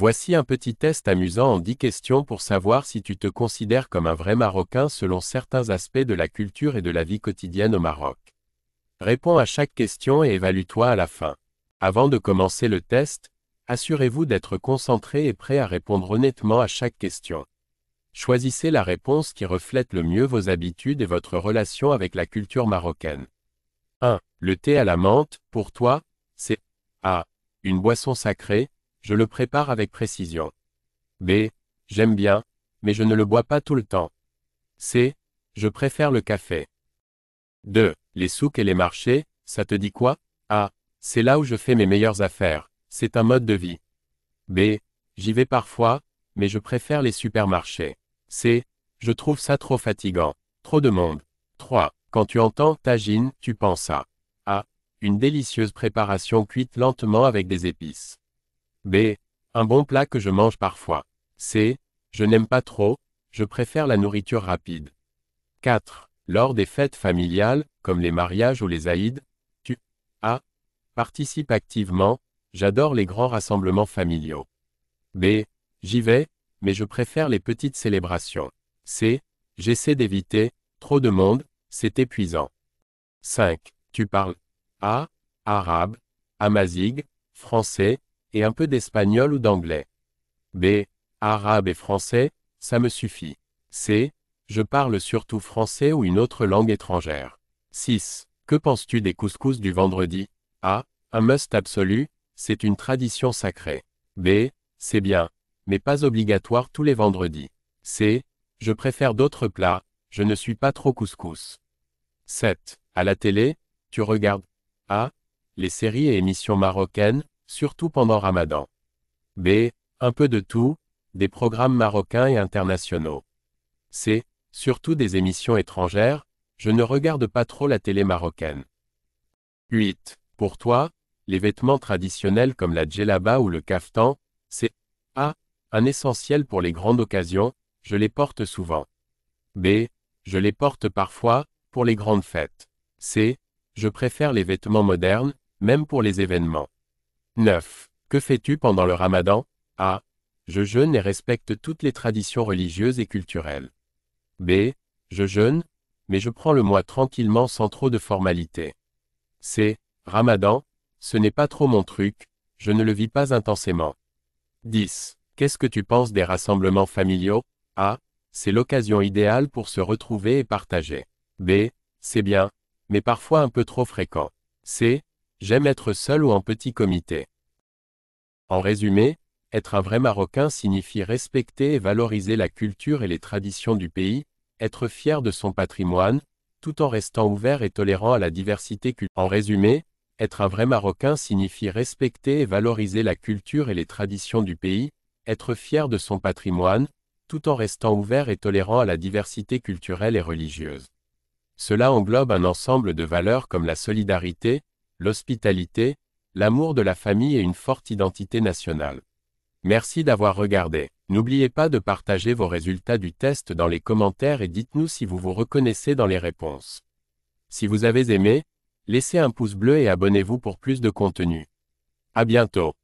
Voici un petit test amusant en 10 questions pour savoir si tu te considères comme un vrai Marocain selon certains aspects de la culture et de la vie quotidienne au Maroc. Réponds à chaque question et évalue-toi à la fin. Avant de commencer le test, assurez-vous d'être concentré et prêt à répondre honnêtement à chaque question. Choisissez la réponse qui reflète le mieux vos habitudes et votre relation avec la culture marocaine. 1. Le thé à la menthe, pour toi, c'est A. Une boisson sacrée, je le prépare avec précision. B. J'aime bien, mais je ne le bois pas tout le temps. C. Je préfère le café. 2. Les souks et les marchés, ça te dit quoi A. C'est là où je fais mes meilleures affaires. C'est un mode de vie. B. J'y vais parfois, mais je préfère les supermarchés. C. Je trouve ça trop fatigant. Trop de monde. 3. Quand tu entends tagine, tu penses à A. Une délicieuse préparation cuite lentement avec des épices. B. Un bon plat que je mange parfois. C. Je n'aime pas trop, je préfère la nourriture rapide. 4. Lors des fêtes familiales, comme les mariages ou les Aïdes, tu A. Participe activement, j'adore les grands rassemblements familiaux. B. J'y vais, mais je préfère les petites célébrations. C. J'essaie d'éviter, trop de monde, c'est épuisant. 5. Tu parles A. Arabe, amazigh, français, et un peu d'espagnol ou d'anglais. B. Arabe et français, ça me suffit. C. Je parle surtout français ou une autre langue étrangère. 6. Que penses-tu des couscous du vendredi A. Un must absolu, c'est une tradition sacrée. B. C'est bien, mais pas obligatoire tous les vendredis. C. Je préfère d'autres plats, je ne suis pas trop couscous. 7. À la télé, tu regardes A. Les séries et émissions marocaines, surtout pendant Ramadan. B. Un peu de tout, des programmes marocains et internationaux. C. Surtout des émissions étrangères, je ne regarde pas trop la télé marocaine. 8. Pour toi, les vêtements traditionnels comme la djellaba ou le kaftan, c'est A. Un essentiel pour les grandes occasions, je les porte souvent. B. Je les porte parfois, pour les grandes fêtes. C. Je préfère les vêtements modernes, même pour les événements. 9. Que fais-tu pendant le ramadan A. Je jeûne et respecte toutes les traditions religieuses et culturelles. B. Je jeûne, mais je prends le mois tranquillement sans trop de formalités. C. Ramadan, ce n'est pas trop mon truc, je ne le vis pas intensément. 10. Qu'est-ce que tu penses des rassemblements familiaux A. C'est l'occasion idéale pour se retrouver et partager. B. C'est bien, mais parfois un peu trop fréquent. C. J'aime être seul ou en petit comité. En résumé, être un vrai Marocain signifie respecter et valoriser la culture et les traditions du pays, être fier de son patrimoine, tout en restant ouvert et tolérant à la diversité culturelle. En résumé, être un vrai Marocain signifie respecter et valoriser la culture et les traditions du pays, être fier de son patrimoine, tout en restant ouvert et tolérant à la diversité culturelle et religieuse. Cela englobe un ensemble de valeurs comme la solidarité, l'hospitalité, l'amour de la famille et une forte identité nationale. Merci d'avoir regardé. N'oubliez pas de partager vos résultats du test dans les commentaires et dites-nous si vous vous reconnaissez dans les réponses. Si vous avez aimé, laissez un pouce bleu et abonnez-vous pour plus de contenu. À bientôt.